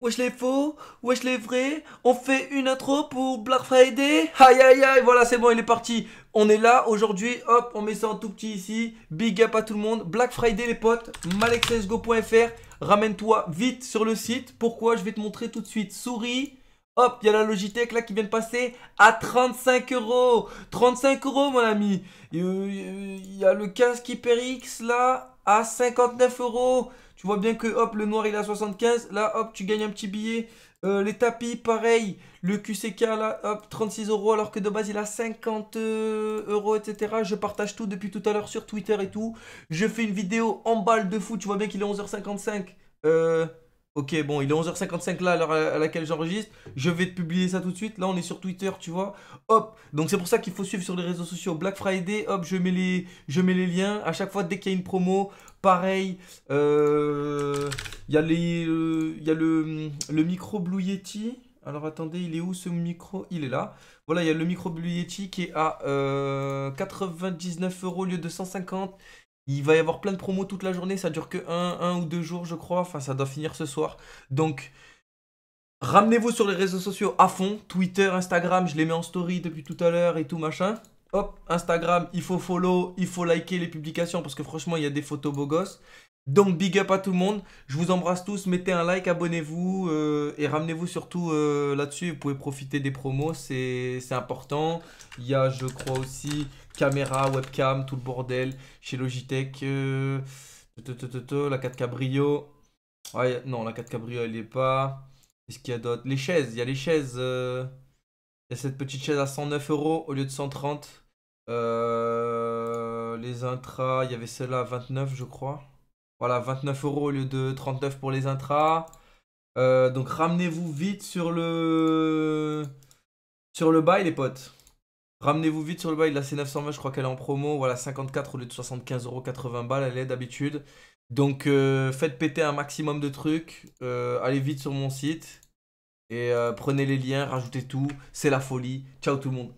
Wesh les faux, wesh les vrais, on fait une intro pour Black Friday. Aïe aïe aïe, voilà c'est bon, il est parti. On est là aujourd'hui, hop, on met ça en tout petit ici. Big up à tout le monde. Black Friday les potes, malexesgo.fr Ramène-toi vite sur le site. Pourquoi Je vais te montrer tout de suite. Souris. Hop, il y a la Logitech là qui vient de passer à 35 euros. 35 euros mon ami. Euh, euh, il y a le casque HyperX là à 59 euros. Tu vois bien que hop, le noir il est à 75. Là, hop, tu gagnes un petit billet. Euh, les tapis, pareil. Le QCK, là, hop, 36 euros. Alors que de base, il a 50 euh, euros, etc. Je partage tout depuis tout à l'heure sur Twitter et tout. Je fais une vidéo en balle de fou. Tu vois bien qu'il est 11h55. Euh, Ok, bon, il est 11h55 là à l'heure à laquelle j'enregistre. Je vais te publier ça tout de suite. Là, on est sur Twitter, tu vois. Hop, donc c'est pour ça qu'il faut suivre sur les réseaux sociaux. Black Friday, hop, je mets les, je mets les liens. À chaque fois, dès qu'il y a une promo, pareil. Euh, il y a, les, euh, le, micro Blue Yeti. Alors attendez, il est où ce micro Il est là. Voilà, il y a le micro Blue Yeti qui est à euh, 99 euros au lieu de 150. Il va y avoir plein de promos toute la journée, ça dure que un, ou deux jours, je crois. Enfin, ça doit finir ce soir. Donc, ramenez-vous sur les réseaux sociaux à fond. Twitter, Instagram, je les mets en story depuis tout à l'heure et tout machin. Hop, Instagram, il faut follow, il faut liker les publications parce que franchement, il y a des photos beaux gosses. Donc big up à tout le monde. Je vous embrasse tous. Mettez un like, abonnez-vous euh, et ramenez-vous surtout euh, là-dessus. Vous pouvez profiter des promos, c'est important. Il y a, je crois aussi, caméra, webcam, tout le bordel chez Logitech. Euh, la 4 Cabrio. Ah, non, la 4 Cabrio, elle est pas. Qu'est-ce qu'il y a d'autre Les chaises. Il y a les chaises. Il y a cette petite chaise à 109 euros au lieu de 130. les intras, il y avait celle-là à 29, je crois. Voilà, 29 euros au lieu de 39 pour les intras. Euh, donc ramenez-vous vite sur le sur le bail les potes. Ramenez-vous vite sur le bail de la C920, je crois qu'elle est en promo. Voilà, 54 au lieu de 75 euros, 80 balles, elle est d'habitude. Donc euh, faites péter un maximum de trucs. Euh, allez vite sur mon site. Et prenez les liens, rajoutez tout. C'est la folie. Ciao tout le monde.